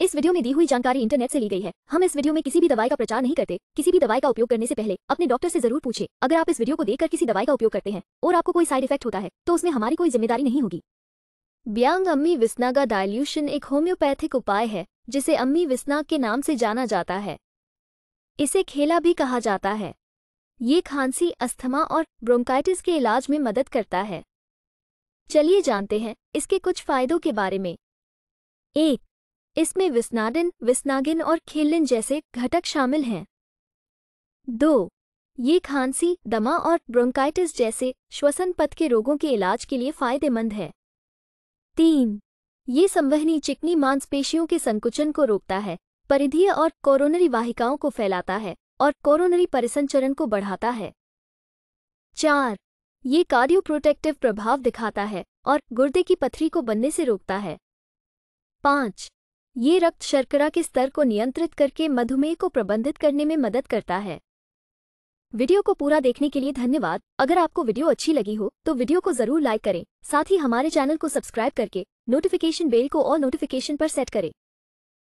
इस वीडियो में दी हुई जानकारी इंटरनेट से ली गई है हम इस वीडियो में किसी भी दवाई का प्रचार नहीं करते किसी भी दवाई का उपयोग करने से पहले अपने डॉक्टर से जरूर पूछे अगर आप इस वीडियो को देखकर किसी दवाई का उपयोग करते हैं और आपको कोई साइड इफेक्ट होता है तो उसमें हमारी कोई जिम्मेदारी नहीं होगी ब्यांग अम्मी विस्नागा डायल्यूशन एक होम्योपैथिक उपाय है जिसे अम्मी विस्नाग के नाम से जाना जाता है इसे खेला भी कहा जाता है ये खांसी अस्थमा और ब्रोंकाइटिस के इलाज में मदद करता है चलिए जानते हैं इसके कुछ फायदों के बारे में एक इसमें विस्नाडिन विस्नागिन और खेलिन जैसे घटक शामिल हैं दो ये खांसी दमा और ब्रोंकाइटिस जैसे श्वसन पथ के रोगों के इलाज के लिए फायदेमंद है तीन ये संवहनी चिकनी मांसपेशियों के संकुचन को रोकता है परिधीय और कोरोनरी वाहिकाओं को फैलाता है और कोरोनरी परिसंचरण को बढ़ाता है चार ये कार्डियोप्रोटेक्टिव प्रभाव दिखाता है और गुर्दे की पथरी को बनने से रोकता है पाँच ये रक्त शर्करा के स्तर को नियंत्रित करके मधुमेह को प्रबंधित करने में मदद करता है वीडियो को पूरा देखने के लिए धन्यवाद अगर आपको वीडियो अच्छी लगी हो तो वीडियो को जरूर लाइक करें साथ ही हमारे चैनल को सब्सक्राइब करके नोटिफिकेशन बेल को और नोटिफिकेशन पर सेट करें